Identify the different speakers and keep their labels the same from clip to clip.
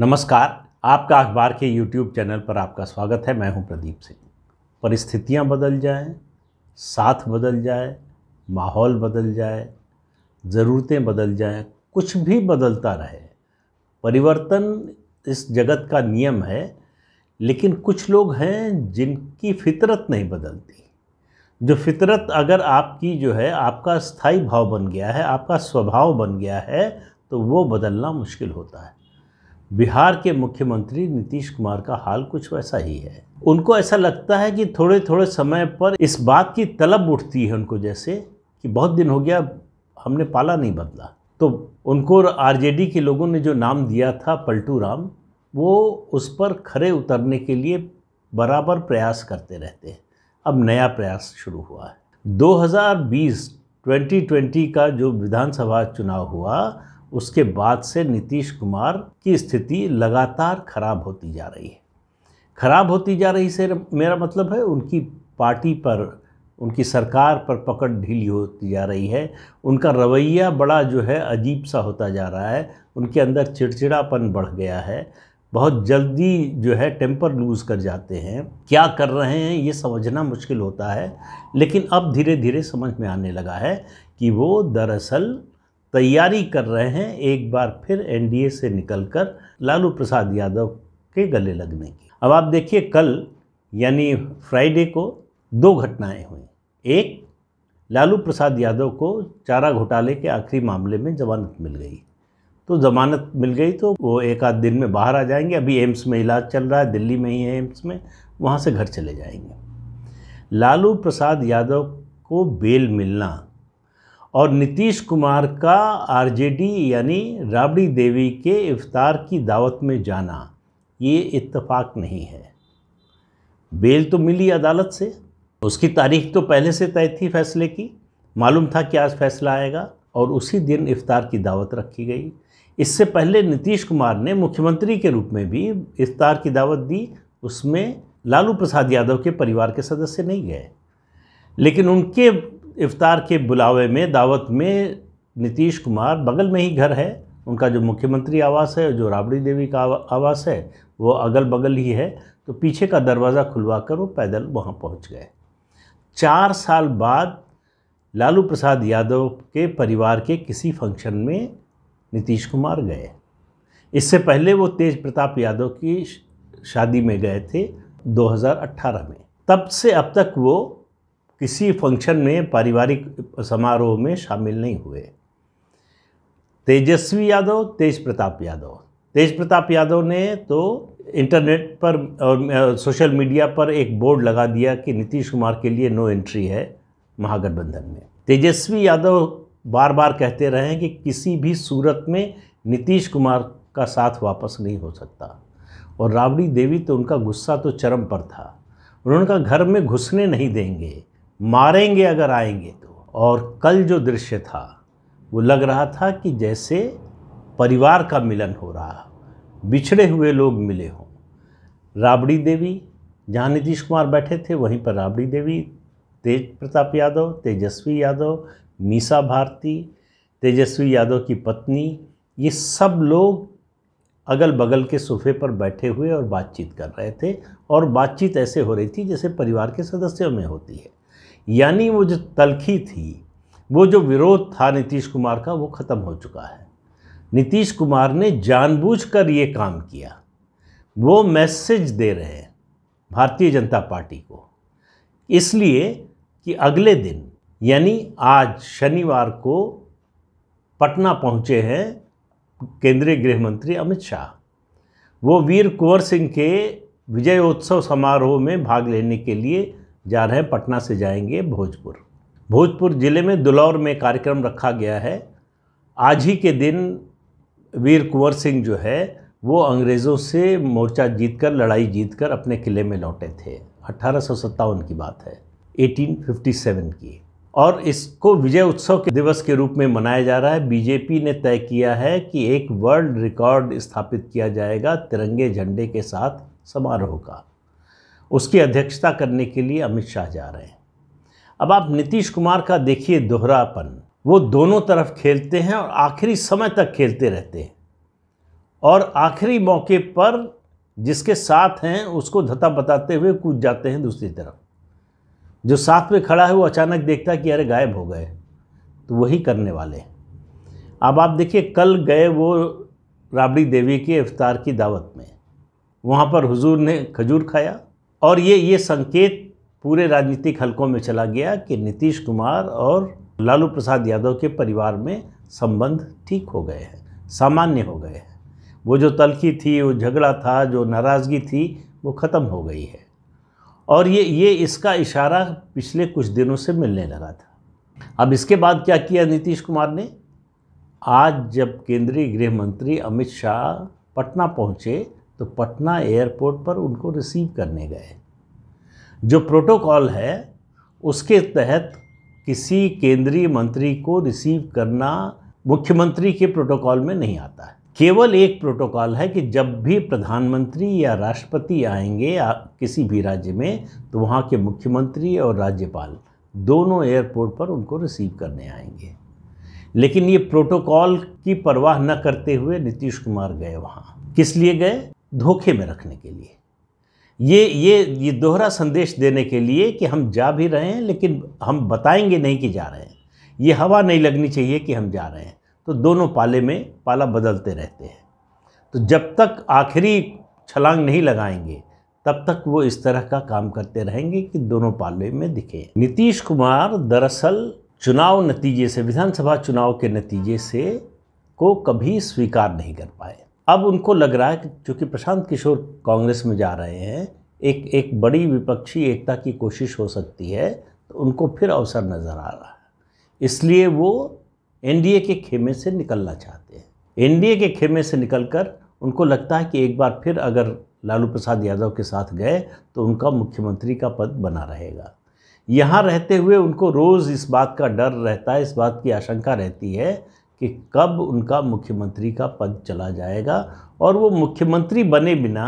Speaker 1: नमस्कार आपका अखबार के यूट्यूब चैनल पर आपका स्वागत है मैं हूं प्रदीप सिंह परिस्थितियां बदल जाएं, साथ बदल जाए माहौल बदल जाए ज़रूरतें बदल जाएं, कुछ भी बदलता रहे परिवर्तन इस जगत का नियम है लेकिन कुछ लोग हैं जिनकी फितरत नहीं बदलती जो फितरत अगर आपकी जो है आपका स्थायी भाव बन गया है आपका स्वभाव बन गया है तो वो बदलना मुश्किल होता है बिहार के मुख्यमंत्री नीतीश कुमार का हाल कुछ वैसा ही है उनको ऐसा लगता है कि थोड़े थोड़े समय पर इस बात की तलब उठती है उनको जैसे कि बहुत दिन हो गया हमने पाला नहीं बदला तो उनको आरजेडी के लोगों ने जो नाम दिया था पलटू राम वो उस पर खरे उतरने के लिए बराबर प्रयास करते रहते हैं अब नया प्रयास शुरू हुआ है 2020 2020 का जो विधानसभा चुनाव हुआ उसके बाद से नीतीश कुमार की स्थिति लगातार खराब होती जा रही है खराब होती जा रही से मेरा मतलब है उनकी पार्टी पर उनकी सरकार पर पकड़ ढीली होती जा रही है उनका रवैया बड़ा जो है अजीब सा होता जा रहा है उनके अंदर चिड़चिड़ापन बढ़ गया है बहुत जल्दी जो है टेम्पर लूज़ कर जाते हैं क्या कर रहे हैं ये समझना मुश्किल होता है लेकिन अब धीरे धीरे समझ में आने लगा है कि वो दरअसल तैयारी कर रहे हैं एक बार फिर एनडीए से निकलकर लालू प्रसाद यादव के गले लगने की अब आप देखिए कल यानी फ्राइडे को दो घटनाएं हुई एक लालू प्रसाद यादव को चारा घोटाले के आखिरी मामले में जमानत मिल गई तो जमानत मिल गई तो वो एक आध दिन में बाहर आ जाएंगे अभी एम्स में इलाज चल रहा है दिल्ली में ही है एम्स में वहाँ से घर चले जाएंगे लालू प्रसाद यादव को बेल मिलना और नीतीश कुमार का आरजेडी यानी राबड़ी देवी के इफ्तार की दावत में जाना ये इत्तफाक नहीं है बेल तो मिली अदालत से उसकी तारीख तो पहले से तय थी फैसले की मालूम था कि आज फैसला आएगा और उसी दिन इफ्तार की दावत रखी गई इससे पहले नीतीश कुमार ने मुख्यमंत्री के रूप में भी इफ्तार की दावत दी उसमें लालू प्रसाद यादव के परिवार के सदस्य नहीं गए लेकिन उनके इफ्तार के बुलावे में दावत में नीतीश कुमार बगल में ही घर है उनका जो मुख्यमंत्री आवास है जो राबड़ी देवी का आवास है वो अगल बगल ही है तो पीछे का दरवाज़ा खुलवा कर वो पैदल वहाँ पहुँच गए चार साल बाद लालू प्रसाद यादव के परिवार के किसी फंक्शन में नीतीश कुमार गए इससे पहले वो तेज प्रताप यादव की शादी में गए थे 2018 में तब से अब तक वो किसी फंक्शन में पारिवारिक समारोह में शामिल नहीं हुए तेजस्वी यादव तेज प्रताप यादव तेज प्रताप यादव ने तो इंटरनेट पर और सोशल मीडिया पर एक बोर्ड लगा दिया कि नीतीश कुमार के लिए नो एंट्री है महागठबंधन में तेजस्वी यादव बार बार कहते रहे हैं कि किसी भी सूरत में नीतीश कुमार का साथ वापस नहीं हो सकता और राबड़ी देवी तो उनका गुस्सा तो चरम पर था उन्होंने कहा घर में घुसने नहीं देंगे मारेंगे अगर आएंगे तो और कल जो दृश्य था वो लग रहा था कि जैसे परिवार का मिलन हो रहा बिछड़े हुए लोग मिले हों राबड़ी देवी जहाँ नीतीश कुमार बैठे थे वहीं पर राबड़ी देवी तेज प्रताप यादव तेजस्वी यादव मीसा भारती तेजस्वी यादव की पत्नी ये सब लोग अगल बगल के सोफे पर बैठे हुए और बातचीत कर रहे थे और बातचीत ऐसे हो रही थी जैसे परिवार के सदस्यों में होती है यानी वो जो तलखी थी वो जो विरोध था नीतीश कुमार का वो ख़त्म हो चुका है नीतीश कुमार ने जानबूझकर ये काम किया वो मैसेज दे रहे हैं भारतीय जनता पार्टी को इसलिए कि अगले दिन यानी आज शनिवार को पटना पहुंचे हैं केंद्रीय गृह मंत्री अमित शाह वो वीर कुंवर सिंह के विजयोत्सव समारोह में भाग लेने के लिए जा रहे हैं पटना से जाएंगे भोजपुर भोजपुर ज़िले में दुलौर में कार्यक्रम रखा गया है आज ही के दिन वीर कुंवर सिंह जो है वो अंग्रेज़ों से मोर्चा जीतकर लड़ाई जीतकर अपने किले में लौटे थे अठारह की बात है 1857 की और इसको विजय उत्सव के दिवस के रूप में मनाया जा रहा है बीजेपी ने तय किया है कि एक वर्ल्ड रिकॉर्ड स्थापित किया जाएगा तिरंगे झंडे के साथ समारोह का उसकी अध्यक्षता करने के लिए अमित शाह जा रहे हैं अब आप नीतीश कुमार का देखिए दोहरापन वो दोनों तरफ खेलते हैं और आखिरी समय तक खेलते रहते हैं और आखिरी मौके पर जिसके साथ हैं उसको धता बताते हुए कूद जाते हैं दूसरी तरफ जो साथ में खड़ा है वो अचानक देखता है कि अरे गायब हो गए तो वही करने वाले अब आप देखिए कल गए वो राबड़ी देवी के इफ्तार की दावत में वहाँ पर हुजूर ने खजूर खाया और ये ये संकेत पूरे राजनीतिक हलकों में चला गया कि नीतीश कुमार और लालू प्रसाद यादव के परिवार में संबंध ठीक हो गए हैं सामान्य हो गए हैं वो जो तलखी थी वो झगड़ा था जो नाराज़गी थी वो ख़त्म हो गई है और ये ये इसका इशारा पिछले कुछ दिनों से मिलने लगा था अब इसके बाद क्या किया नीतीश कुमार ने आज जब केंद्रीय गृह मंत्री अमित शाह पटना पहुँचे तो पटना एयरपोर्ट पर उनको रिसीव करने गए जो प्रोटोकॉल है उसके तहत किसी केंद्रीय मंत्री को रिसीव करना मुख्यमंत्री के प्रोटोकॉल में नहीं आता है केवल एक प्रोटोकॉल है कि जब भी प्रधानमंत्री या राष्ट्रपति आएंगे या किसी भी राज्य में तो वहाँ के मुख्यमंत्री और राज्यपाल दोनों एयरपोर्ट पर उनको रिसीव करने आएंगे लेकिन ये प्रोटोकॉल की परवाह न करते हुए नीतीश कुमार गए वहाँ किस लिए गए धोखे में रखने के लिए ये ये ये दोहरा संदेश देने के लिए कि हम जा भी रहे हैं लेकिन हम बताएंगे नहीं कि जा रहे हैं ये हवा नहीं लगनी चाहिए कि हम जा रहे हैं तो दोनों पाले में पाला बदलते रहते हैं तो जब तक आखिरी छलांग नहीं लगाएंगे तब तक वो इस तरह का काम करते रहेंगे कि दोनों पाले में दिखें नीतीश कुमार दरअसल चुनाव नतीजे से विधानसभा चुनाव के नतीजे से को कभी स्वीकार नहीं कर पाए अब उनको लग रहा है कि चूँकि प्रशांत किशोर कांग्रेस में जा रहे हैं एक एक बड़ी विपक्षी एकता की कोशिश हो सकती है तो उनको फिर अवसर नज़र आ रहा है इसलिए वो एनडीए के खेमे से निकलना चाहते हैं एनडीए के खेमे से निकलकर उनको लगता है कि एक बार फिर अगर लालू प्रसाद यादव के साथ गए तो उनका मुख्यमंत्री का पद बना रहेगा यहाँ रहते हुए उनको रोज़ इस बात का डर रहता है इस बात की आशंका रहती है कि कब उनका मुख्यमंत्री का पद चला जाएगा और वो मुख्यमंत्री बने बिना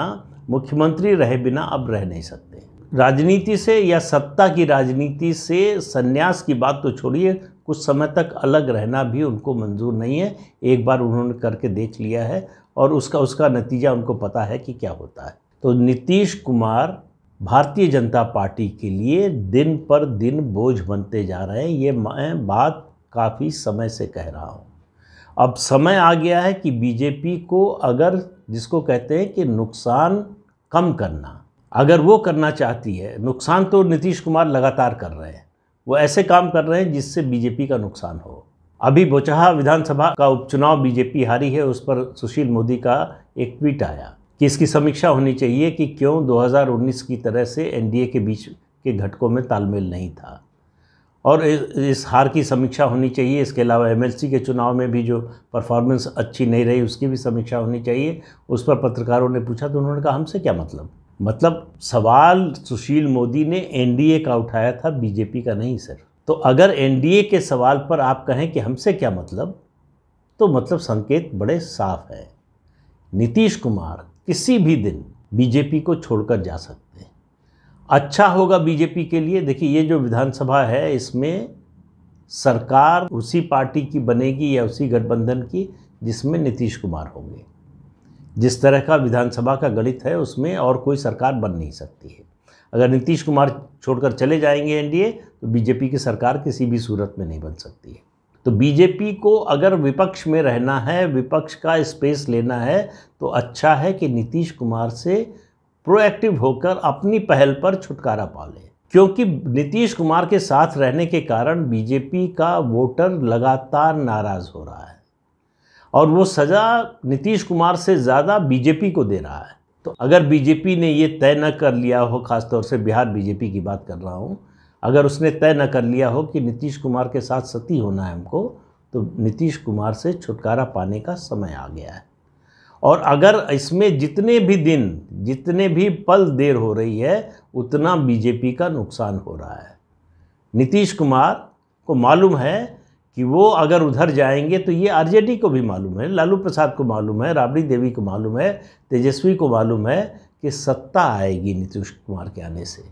Speaker 1: मुख्यमंत्री रहे बिना अब रह नहीं सकते राजनीति से या सत्ता की राजनीति से संन्यास की बात तो छोड़िए कुछ समय तक अलग रहना भी उनको मंजूर नहीं है एक बार उन्होंने करके देख लिया है और उसका उसका नतीजा उनको पता है कि क्या होता है तो नीतीश कुमार भारतीय जनता पार्टी के लिए दिन पर दिन बोझ बनते जा रहे हैं ये मैं बात काफ़ी समय से कह रहा हूँ अब समय आ गया है कि बीजेपी को अगर जिसको कहते हैं कि नुकसान कम करना अगर वो करना चाहती है नुकसान तो नीतीश कुमार लगातार कर रहे हैं वो ऐसे काम कर रहे हैं जिससे बीजेपी का नुकसान हो अभी बोचहा विधानसभा का उपचुनाव बीजेपी हारी है उस पर सुशील मोदी का एक ट्वीट आया कि इसकी समीक्षा होनी चाहिए कि क्यों 2019 की तरह से एनडीए के बीच के घटकों में तालमेल नहीं था और इस हार की समीक्षा होनी चाहिए इसके अलावा एमएलसी के चुनाव में भी जो परफॉर्मेंस अच्छी नहीं रही उसकी भी समीक्षा होनी चाहिए उस पर पत्रकारों ने पूछा तो उन्होंने कहा हमसे क्या मतलब मतलब सवाल सुशील मोदी ने एनडीए का उठाया था बीजेपी का नहीं सर तो अगर एनडीए के सवाल पर आप कहें कि हमसे क्या मतलब तो मतलब संकेत बड़े साफ हैं नीतीश कुमार किसी भी दिन बीजेपी को छोड़कर जा सकते हैं अच्छा होगा बीजेपी के लिए देखिए ये जो विधानसभा है इसमें सरकार उसी पार्टी की बनेगी या उसी गठबंधन की जिसमें नीतीश कुमार होंगे जिस तरह का विधानसभा का गणित है उसमें और कोई सरकार बन नहीं सकती है अगर नीतीश कुमार छोड़कर चले जाएंगे एनडीए तो बीजेपी की सरकार किसी भी सूरत में नहीं बन सकती है तो बीजेपी को अगर विपक्ष में रहना है विपक्ष का स्पेस लेना है तो अच्छा है कि नीतीश कुमार से प्रोएक्टिव होकर अपनी पहल पर छुटकारा पा लें क्योंकि नीतीश कुमार के साथ रहने के कारण बीजेपी का वोटर लगातार नाराज़ हो रहा है और वो सज़ा नीतीश कुमार से ज़्यादा बीजेपी को दे रहा है तो अगर बीजेपी ने ये तय न कर लिया हो खासतौर से बिहार बीजेपी की बात कर रहा हूँ अगर उसने तय न कर लिया हो कि नीतीश कुमार के साथ सती होना है हमको तो नीतीश कुमार से छुटकारा पाने का समय आ गया है और अगर इसमें जितने भी दिन जितने भी पल देर हो रही है उतना बीजेपी का नुकसान हो रहा है नीतीश कुमार को मालूम है कि वो अगर उधर जाएंगे तो ये आरजेडी को भी मालूम है लालू प्रसाद को मालूम है राबड़ी देवी को मालूम है तेजस्वी को मालूम है कि सत्ता आएगी नीतीश कुमार के आने से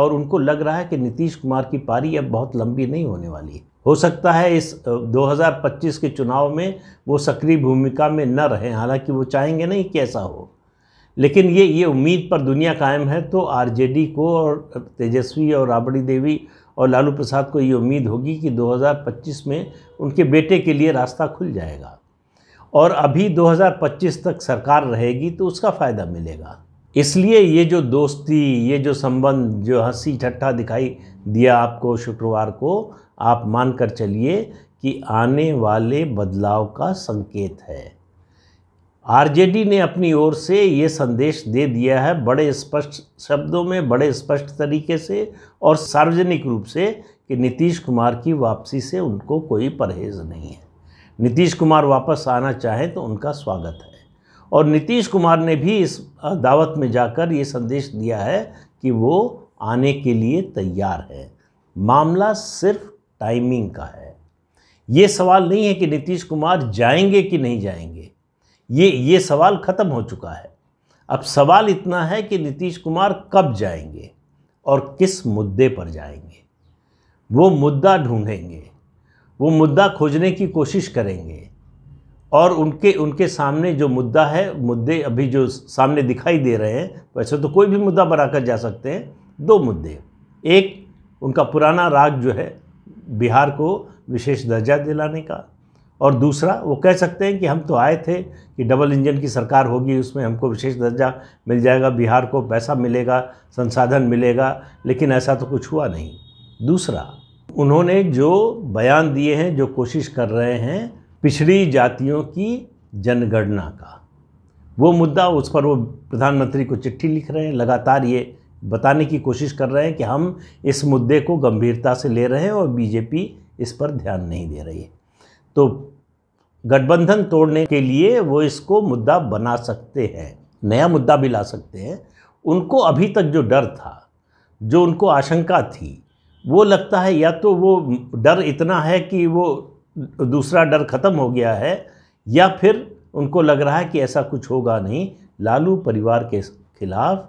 Speaker 1: और उनको लग रहा है कि नीतीश कुमार की पारी अब बहुत लंबी नहीं होने वाली है हो सकता है इस 2025 के चुनाव में वो सक्रिय भूमिका में न रहें हालांकि वो चाहेंगे नहीं कि ऐसा हो लेकिन ये ये उम्मीद पर दुनिया कायम है तो आरजेडी को और तेजस्वी और राबड़ी देवी और लालू प्रसाद को ये उम्मीद होगी कि 2025 में उनके बेटे के लिए रास्ता खुल जाएगा और अभी 2025 तक सरकार रहेगी तो उसका फ़ायदा मिलेगा इसलिए ये जो दोस्ती ये जो संबंध जो हंसी ठट्ठा दिखाई दिया आपको शुक्रवार को आप मान कर चलिए कि आने वाले बदलाव का संकेत है आरजेडी ने अपनी ओर से ये संदेश दे दिया है बड़े स्पष्ट शब्दों में बड़े स्पष्ट तरीके से और सार्वजनिक रूप से कि नीतीश कुमार की वापसी से उनको कोई परहेज़ नहीं है नीतीश कुमार वापस आना चाहें तो उनका स्वागत है और नीतीश कुमार ने भी इस दावत में जाकर ये संदेश दिया है कि वो आने के लिए तैयार है मामला सिर्फ टाइमिंग का है ये सवाल नहीं है कि नीतीश कुमार जाएंगे कि नहीं जाएंगे ये ये सवाल ख़त्म हो चुका है अब सवाल इतना है कि नीतीश कुमार कब जाएंगे और किस मुद्दे पर जाएंगे वो मुद्दा ढूंढेंगे वो मुद्दा खोजने की कोशिश करेंगे और उनके उनके सामने जो मुद्दा है मुद्दे अभी जो सामने दिखाई दे रहे हैं वैसे तो कोई भी मुद्दा बनाकर जा सकते हैं दो मुद्दे एक उनका पुराना राग जो है बिहार को विशेष दर्जा दिलाने का और दूसरा वो कह सकते हैं कि हम तो आए थे कि डबल इंजन की सरकार होगी उसमें हमको विशेष दर्जा मिल जाएगा बिहार को पैसा मिलेगा संसाधन मिलेगा लेकिन ऐसा तो कुछ हुआ नहीं दूसरा उन्होंने जो बयान दिए हैं जो कोशिश कर रहे हैं पिछड़ी जातियों की जनगणना का वो मुद्दा उस पर वो प्रधानमंत्री को चिट्ठी लिख रहे हैं लगातार ये बताने की कोशिश कर रहे हैं कि हम इस मुद्दे को गंभीरता से ले रहे हैं और बीजेपी इस पर ध्यान नहीं दे रही है तो गठबंधन तोड़ने के लिए वो इसको मुद्दा बना सकते हैं नया मुद्दा भी ला सकते हैं उनको अभी तक जो डर था जो उनको आशंका थी वो लगता है या तो वो डर इतना है कि वो दूसरा डर खत्म हो गया है या फिर उनको लग रहा है कि ऐसा कुछ होगा नहीं लालू परिवार के खिलाफ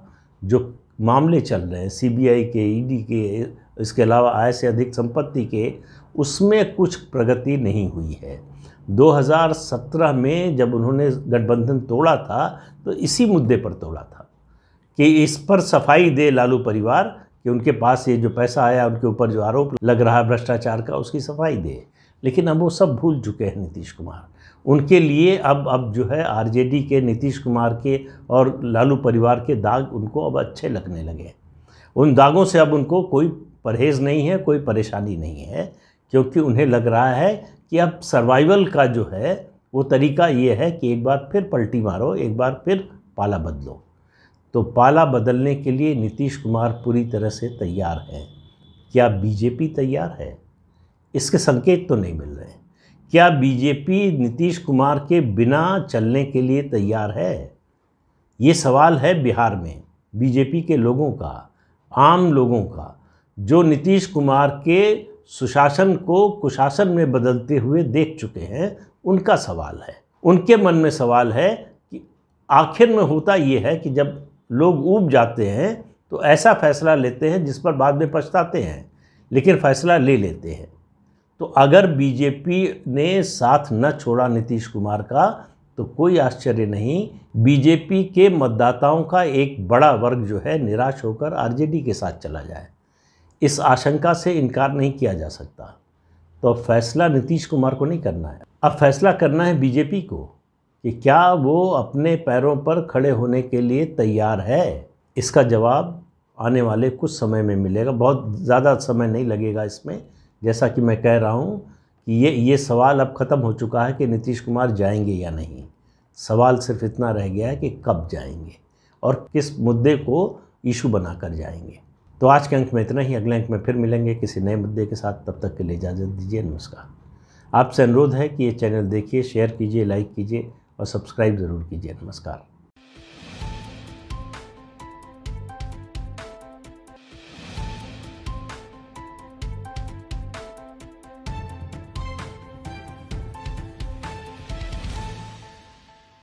Speaker 1: जो मामले चल रहे हैं सीबीआई के ईडी e के इसके अलावा आय से अधिक संपत्ति के उसमें कुछ प्रगति नहीं हुई है 2017 में जब उन्होंने गठबंधन तोड़ा था तो इसी मुद्दे पर तोड़ा था कि इस पर सफाई दे लालू परिवार कि उनके पास ये जो पैसा आया उनके ऊपर जो आरोप लग रहा है भ्रष्टाचार का उसकी सफाई दे लेकिन अब वो सब भूल चुके हैं नीतीश कुमार उनके लिए अब अब जो है आरजेडी के नीतीश कुमार के और लालू परिवार के दाग उनको अब अच्छे लगने लगे उन दागों से अब उनको कोई परहेज़ नहीं है कोई परेशानी नहीं है क्योंकि उन्हें लग रहा है कि अब सर्वाइवल का जो है वो तरीका ये है कि एक बार फिर पलटी मारो एक बार फिर पाला बदलो तो पाला बदलने के लिए नीतीश कुमार पूरी तरह से तैयार हैं क्या बीजेपी तैयार है इसके संकेत तो नहीं मिल रहे क्या बीजेपी नीतीश कुमार के बिना चलने के लिए तैयार है ये सवाल है बिहार में बीजेपी के लोगों का आम लोगों का जो नीतीश कुमार के सुशासन को कुशासन में बदलते हुए देख चुके हैं उनका सवाल है उनके मन में सवाल है कि आखिर में होता ये है कि जब लोग ऊब जाते हैं तो ऐसा फैसला लेते हैं जिस पर बाद में पछताते हैं लेकिन फैसला ले लेते हैं तो अगर बीजेपी ने साथ न छोड़ा नीतीश कुमार का तो कोई आश्चर्य नहीं बीजेपी के मतदाताओं का एक बड़ा वर्ग जो है निराश होकर आरजेडी के साथ चला जाए इस आशंका से इनकार नहीं किया जा सकता तो अब फैसला नीतीश कुमार को नहीं करना है अब फैसला करना है बीजेपी को कि क्या वो अपने पैरों पर खड़े होने के लिए तैयार है इसका जवाब आने वाले कुछ समय में मिलेगा बहुत ज़्यादा समय नहीं लगेगा इसमें जैसा कि मैं कह रहा हूँ कि ये ये सवाल अब ख़त्म हो चुका है कि नीतीश कुमार जाएंगे या नहीं सवाल सिर्फ इतना रह गया है कि कब जाएंगे और किस मुद्दे को इशू बनाकर जाएंगे तो आज के अंक में इतना ही अगले अंक में फिर मिलेंगे किसी नए मुद्दे के साथ तब तक के लिए इजाज़त दीजिए नमस्कार आपसे अनुरोध है कि ये चैनल देखिए शेयर कीजिए लाइक कीजिए और सब्सक्राइब ज़रूर कीजिए नमस्कार